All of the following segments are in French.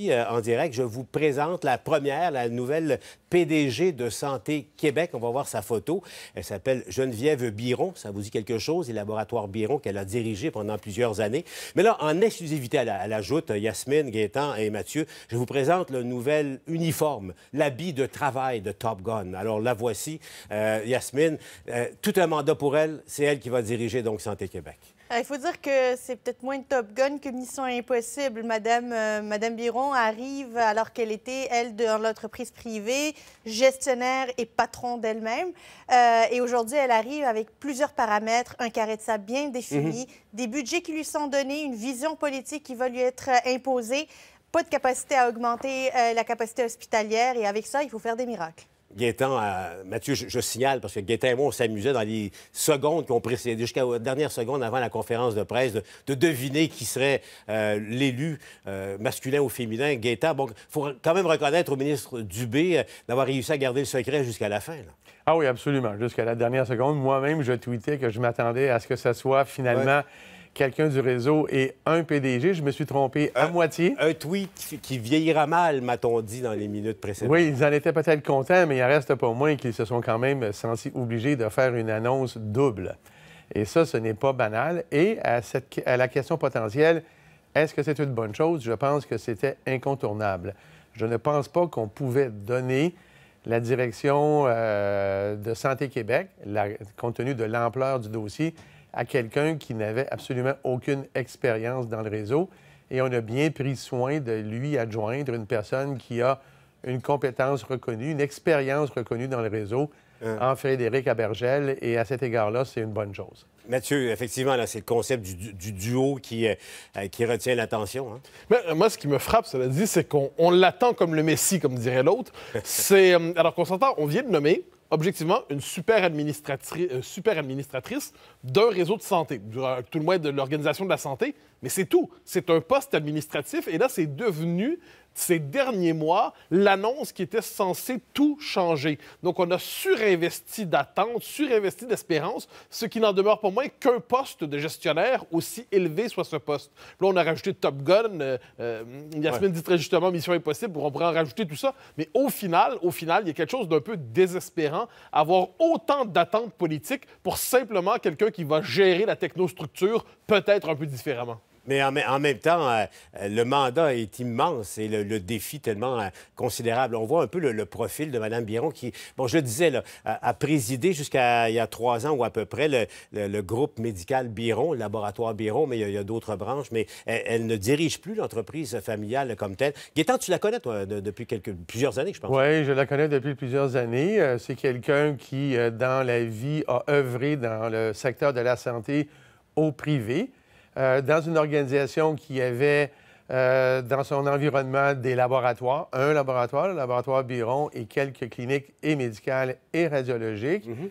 Euh, en direct, je vous présente la première, la nouvelle PDG de Santé Québec. On va voir sa photo. Elle s'appelle Geneviève Biron. Ça vous dit quelque chose, les laboratoires Biron qu'elle a dirigé pendant plusieurs années. Mais là, en exclusivité, à la ajoute Yasmine, Gaétan et Mathieu. Je vous présente le nouvel uniforme, l'habit de travail de Top Gun. Alors la voici, euh, Yasmine. Euh, tout un mandat pour elle. C'est elle qui va diriger donc Santé Québec. Ah, il faut dire que c'est peut-être moins Top Gun que Mission Impossible. Madame, euh, Madame Biron arrive alors qu'elle était, elle, dans l'entreprise privée, gestionnaire et patron d'elle-même. Euh, et aujourd'hui, elle arrive avec plusieurs paramètres, un carré de sable bien défini, mhm. des budgets qui lui sont donnés, une vision politique qui va lui être euh, imposée, pas de capacité à augmenter la capacité hospitalière. Et avec ça, il faut faire des miracles. Gaétan, euh, Mathieu, je, signale, parce que Gaétan et moi, on s'amusait dans les secondes qui ont précédé, jusqu'à la dernière seconde avant la conférence de presse, de, deviner qui serait euh, l'élu euh, masculin ou féminin. Gaétan, bon, faut quand même reconnaître au ministre Dubé d'avoir réussi à garder le secret jusqu'à la fin. Ah oui, absolument. Jusqu'à la dernière seconde, moi-même, je tweetais que je m'attendais à ce que ce soit finalement quelqu'un du réseau et un PDG. Je me suis trompé à moitié. Un tweet qui vieillira mal, m'a-t-on dit dans les minutes précédentes. Oui, ils en étaient peut-être contents, mais il en reste pas moins qu'ils se sont quand même sentis obligés de faire une annonce double. Et ça, ce n'est pas banal. Et à, la question potentielle, est-ce que c'est une bonne chose? Je pense que c'était incontournable. Je ne pense pas qu'on pouvait donner la direction euh, de Santé Québec, compte tenu de l'ampleur du dossier, à quelqu'un qui n'avait absolument aucune expérience dans le réseau. Et on a bien pris soin de lui adjoindre une personne qui a une compétence reconnue, une expérience reconnue dans le réseau hein. en Frédéric Abergel. Et à cet égard-là, c'est une bonne chose. Mathieu, effectivement, là, c'est le concept du, duo euh, euh, qui, retient l'attention. Hein. Euh, moi, ce qui me frappe, cela dit, c'est qu'on l'attend comme le Messie, comme dirait l'autre. c'est alors qu'on s'entend, on vient de nommer objectivement une super, euh, super administratrice d'un réseau de santé, euh, tout le moins de l'Organisation de la santé, mais c'est tout. C'est un poste administratif et là, c'est devenu ces derniers mois l'annonce qui était censée tout changer. Donc, on a surinvesti d'attente, surinvesti d'espérance, ce qui n'en demeure pas moins qu'un poste de gestionnaire, aussi élevé soit ce poste. là, on a rajouté Top Gun. Yasmin euh, euh, Yasmine dit très justement Mission Impossible, on pourrait en rajouter tout ça. Mais au final, au final, il y a quelque chose d'un peu désespérant, avoir autant d'attentes politiques pour simplement quelqu'un qui va gérer la technostructure peut-être un peu différemment. Mais en, même temps, euh, le mandat est immense et le, défi tellement euh, considérable. On voit un peu le, profil de Mme Biron qui, bon, je le disais, a, présidé jusqu'à il y a trois ans ou à peu près le, groupe médical Biron, le laboratoire Biron, mais il y a, d'autres branches, mais elle, ne dirige plus l'entreprise familiale comme telle. Gaétan, tu la connais, toi, depuis quelques, plusieurs années, je pense. Oui, je la connais depuis plusieurs années. Euh, c'est quelqu'un qui, dans la vie, a œuvré dans le secteur de la santé au privé. Euh, dans une organisation qui avait euh, dans son environnement des laboratoires, un laboratoire, le laboratoire Biron, et quelques cliniques et médicales et radiologiques. Mhm.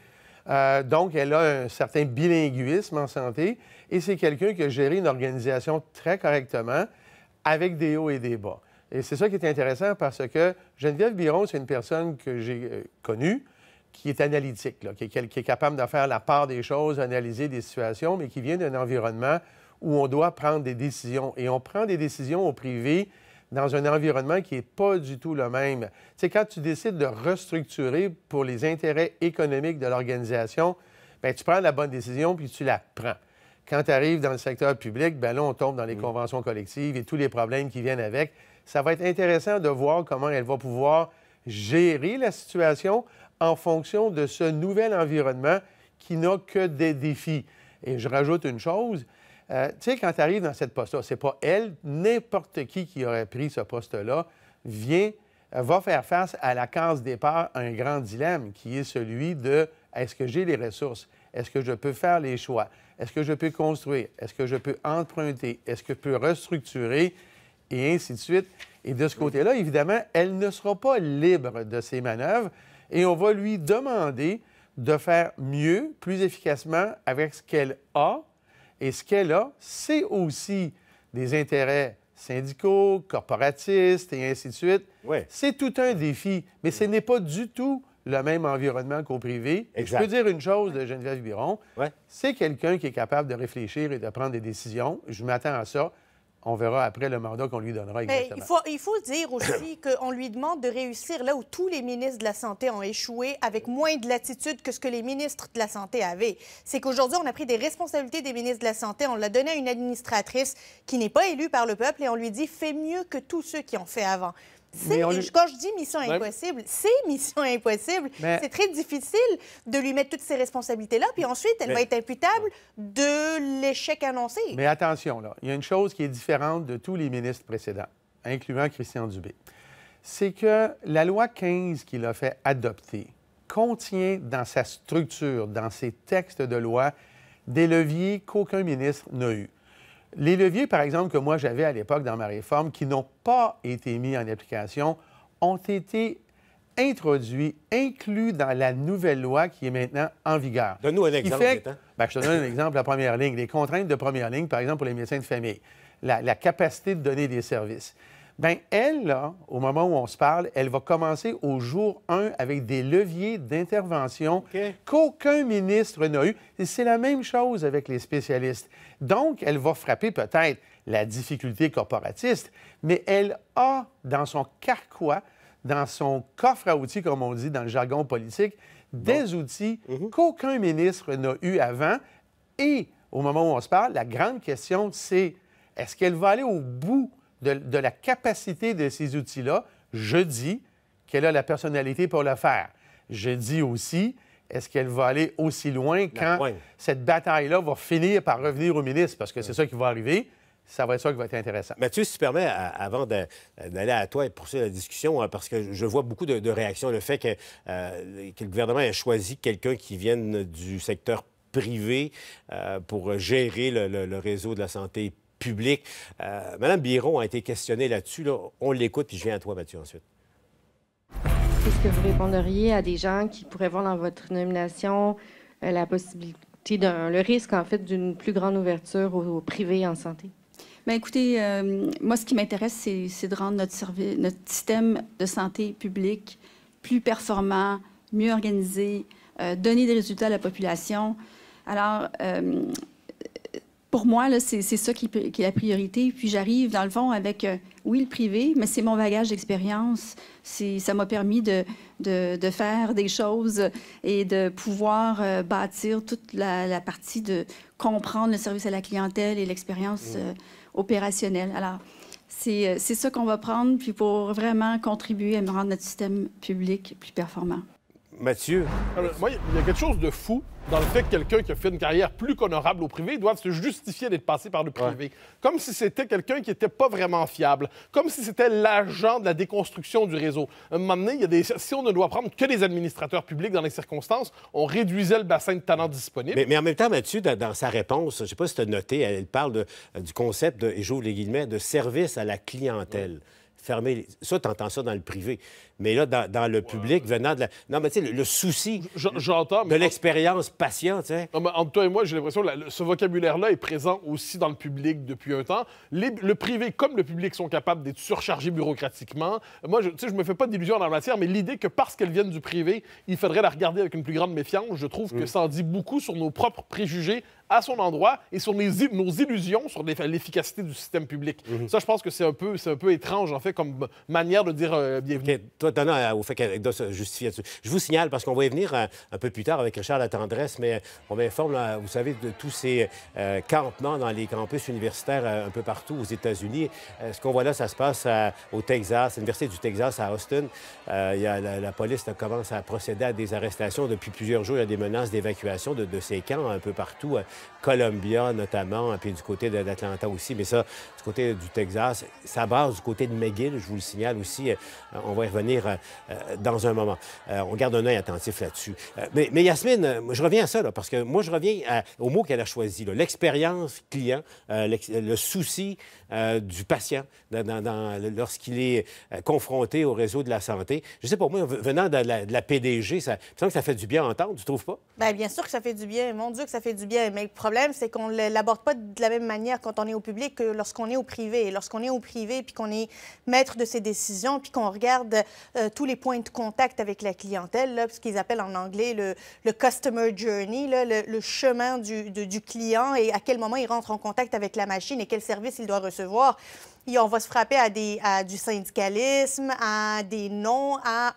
Euh, donc, elle a un certain bilinguisme en santé et c'est quelqu'un qui a géré une organisation très correctement avec des hauts et des bas. Et c'est ça qui est intéressant parce que Geneviève Biron, c'est une personne que j'ai connue, qui est analytique, qui, est, capable de faire la part des choses, analyser des situations, mais qui vient d'un environnement où on doit prendre des décisions. Et on prend des décisions au privé dans un environnement qui n'est pas du tout le même. C'est quand tu décides de restructurer pour les intérêts économiques de l'organisation, bien, tu prends la bonne décision puis tu la prends. Quand tu arrives dans le secteur public, bien là, on tombe dans les conventions collectives et tous les problèmes qui viennent avec. Ça va être intéressant de voir comment elle va pouvoir gérer la situation en fonction de ce nouvel environnement qui n'a que des défis. Et je rajoute une chose, euh, tu sais, quand tu arrives dans cette poste-là, c'est pas elle, n'importe qui qui aurait pris ce poste-là vient, euh, va faire face à la case départ, un grand dilemme qui est celui de est-ce que j'ai les ressources? Est-ce que je peux faire les choix? Est-ce que je peux construire? Est-ce que je peux emprunter? Est-ce que je peux restructurer? Et ainsi de suite. Et de ce côté-là, évidemment, elle ne sera pas libre de ses manœuvres et on va lui demander de faire mieux, plus efficacement avec ce qu'elle a et ce qu'elle a, c'est aussi des intérêts syndicaux, corporatistes et ainsi de suite. Ouais. C'est tout un défi, mais ce n'est pas du tout le même environnement qu'au privé. Je peux dire une chose de Geneviève Biron, c'est quelqu'un qui est capable de réfléchir et de prendre des décisions. Je m'attends à ça on verra après le mandat qu'on lui donnera exactement. il, faut, il faut dire aussi qu'on lui demande de réussir là où tous les ministres de la Santé ont échoué avec moins de latitude que ce que les ministres de la Santé avaient. C'est qu'aujourd'hui, on a pris des responsabilités des ministres de la Santé, on l'a donné à une administratrice qui n'est pas élue par le peuple et on lui dit fais mieux que tous ceux qui ont fait avant. Quand je dis mission ben- impossible, c'est mission impossible. C'est très difficile de lui mettre toutes ces responsabilités-là, puis ensuite, elle va être imputable de l'échec annoncé. Mais attention, il y a une chose qui est différente de tous les ministres précédents, incluant Christian Dubé. C'est que la loi 15 qu'il a fait adopter contient dans sa structure, dans ses textes de loi, des leviers qu'aucun ministre n'a eus. Les leviers, par exemple, que moi j'avais à l'époque dans ma réforme, qui n'ont pas été mis en application, ont été introduits, inclus dans la nouvelle loi qui est maintenant en vigueur. Donne-nous un exemple. Ben, je te donne un exemple, la première ligne. Les contraintes de première ligne, par exemple, pour les médecins de famille. la capacité de donner des services. Bien, elle, là, au moment où on se parle, elle va commencer au jour 1 avec des leviers d'intervention qu'aucun ministre n'a eu. Et c'est la même chose avec les spécialistes. Donc, elle va frapper peut-être la difficulté corporatiste, mais elle a dans son carquois, dans son coffre à outils, comme on dit dans le jargon politique, des outils mhm. qu'aucun ministre n'a eu avant. Et au moment où on se parle, la grande question, c'est est-ce qu'elle va aller au bout de, la capacité de ces outils-là, je dis qu'elle a la personnalité pour le faire. Je dis aussi, est-ce qu'elle va aller aussi loin quand cette bataille-là va finir par revenir au ministre? Parce que c'est ça qui va arriver ça va être ça qui va être intéressant. Mathieu, si tu permets, avant d'aller à toi et poursuivre la discussion, hein, parce que je vois beaucoup de, réactions, le fait euh, que, le gouvernement ait choisi quelqu'un qui vienne du secteur privé euh, pour gérer le, le, réseau de la santé public. Euh, Madame Biron a été questionnée là-dessus. On l'écoute, puis je viens à toi, Mathieu, ensuite. Qu'est-ce que vous répondriez à des gens qui pourraient voir dans votre nomination euh, la possibilité, le risque, en fait, d'une plus grande ouverture au, privé en santé? Bien, écoutez, euh, moi, ce qui m'intéresse, c'est de rendre notre, notre système de santé publique plus performant, mieux organisé, euh, donner des résultats à la population. Alors, pour moi, c'est ça qui, est la priorité. Puis j'arrive, dans le fond, avec, euh, oui, le privé, mais c'est mon bagage d'expérience. Ça m'a permis de, faire des choses et de pouvoir euh, bâtir toute la, partie de comprendre le service à la clientèle et l'expérience mmh. euh, opérationnelle. Alors, c'est ça qu'on va prendre, puis pour vraiment contribuer à rendre notre système public plus performant. Mathieu. moi, il y a quelque chose de fou dans le fait que quelqu'un qui a fait une carrière plus qu'honorable au privé doit se justifier d'être passé par le privé. Comme si c'était quelqu'un qui n'était pas vraiment fiable. Comme si c'était l'agent de la déconstruction du réseau. À un moment donné, si on ne doit prendre que des administrateurs publics dans les circonstances, on réduisait le bassin de talents disponible. Mais, en même temps, Mathieu, dans, sa réponse, je ne sais pas si tu as noté, elle, parle euh, du concept, de, et j'ouvre les guillemets, de service à la clientèle fermer. Ça, tu entends ça dans le privé. Mais là, dans, le public, venant de la. Non, mais tu sais, le, souci J'entends, de l'expérience patiente. Hein? entre toi et moi, j'ai l'impression que ce vocabulaire-là est présent aussi dans le public depuis un temps. le privé comme le public sont capables d'être surchargés bureaucratiquement. Moi, je, je me fais pas d'illusions en la matière, mais l'idée que parce qu'elles viennent du privé, il faudrait la regarder avec une plus grande méfiance, je trouve que mm. ça en dit beaucoup sur nos propres préjugés à son endroit et sur nos illusions sur l'efficacité du système public. Mhm. Ça, je pense que c'est un, peu, un peu étrange, en fait, comme manière de dire euh, bienvenue. Toi, as euh, au fait doit se justifier. Je vous signale, parce qu'on va y venir euh, un peu plus tard avec Richard tendresse, mais on m'informe, vous savez, de tous ces campements dans les campus universitaires un peu partout aux États-Unis. ce qu'on voit là, ça se passe au Texas, l'Université du Texas à Austin. Y a, la, police commence à procéder à des arrestations depuis plusieurs jours. Il y a des menaces d'évacuation de, de, ces camps un peu partout. Columbia notamment, puis du côté d'Atlanta aussi. Mais ça, du côté du Texas, ça base du côté de McGill, je vous le signale aussi. Euh, on va y revenir euh, euh, dans un moment. on garde un œil attentif là-dessus. Mais, Yasmine, je reviens à ça, parce que moi, je reviens au mot qu'elle a choisi, l'expérience client, le souci du patient lorsqu'il est confronté au réseau de la santé. Je sais pas, moi, venant de la, PDG, ça, sens que ça fait du bien à entendre, tu trouves pas? Ben, bien, sûr que ça fait du bien. Mon Dieu, que ça fait du bien. Mais le problème, c'est qu'on ne l'aborde pas de la même manière quand on est au public que lorsqu'on est au privé. Et lorsqu'on est au privé, puis qu'on est maître de ses décisions, puis qu'on regarde euh, tous les points de contact avec la clientèle, ce qu'ils appellent en anglais le, customer journey, le, chemin du, du client et à quel moment il rentre en contact avec la machine et quel service il doit recevoir. Et on va se frapper à, des, à du syndicalisme, à des noms, à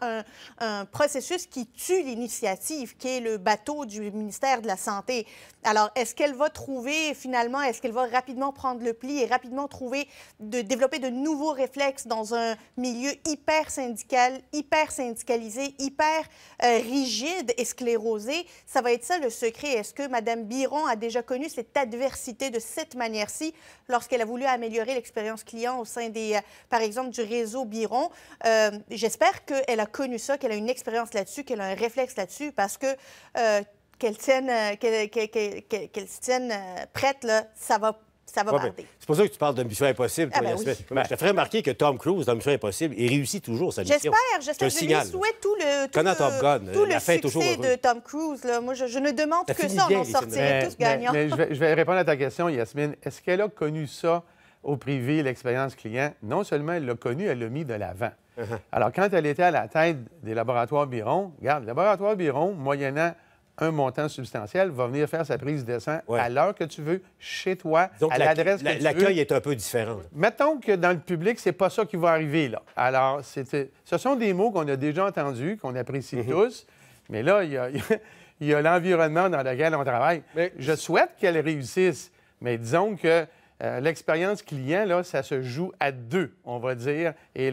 un, processus qui tue l'initiative, qui est le bateau du ministère de la Santé. Alors, est-ce qu'elle va trouver finalement, est-ce qu'elle va rapidement prendre le pli et rapidement trouver de développer de nouveaux réflexes dans un milieu hyper syndical, hyper syndicalisé, hyper euh, rigide et sclérosé? Ça va être ça le secret. Est-ce que Mme Biron a déjà connu cette adversité de cette manière-ci lorsqu'elle a voulu améliorer l'expérience clinique? au sein des, euh, par exemple, du réseau Biron. Euh, j'espère qu'elle a connu ça, qu'elle a une expérience là-dessus, qu'elle a un réflexe là-dessus, parce que euh, qu'elle tienne, qu'elle se tienne prête, là, ça va ça va C'est pour ça que tu parles de mission impossible. Toi, ah ben oui. Ben, je te remarquer que Tom Cruise, dans Mission impossible, il réussit toujours sa mission. J'espère, j'espère. Je lui souhaite tout le, tout Top Gun, le de Tom Cruise. Là. Moi, je, ne demande que ça, on en sortirait tous gagnants. Mais, je, vais, répondre à ta question, Yasmine. Est-ce qu'elle a connu ça au privé l'expérience client, non seulement elle l'a connue, elle l'a mis de l'avant. Uh-huh. Alors, quand elle était à la tête des laboratoires Biron, regarde, le laboratoire Biron, moyennant un montant substantiel, va venir faire sa prise de sang à l'heure que tu veux, chez toi, à l'adresse que tu veux. L'accueil est un peu différent. Mettons que dans le public, c'est pas ça qui va arriver, là. Alors, ce sont des mots qu'on a déjà entendus, qu'on apprécie uh-huh. tous, mais là, il y a, l'environnement dans lequel on travaille. Je souhaite qu'elle réussisse, mais disons que euh, l'expérience client, là, ça se joue à deux, on va dire, et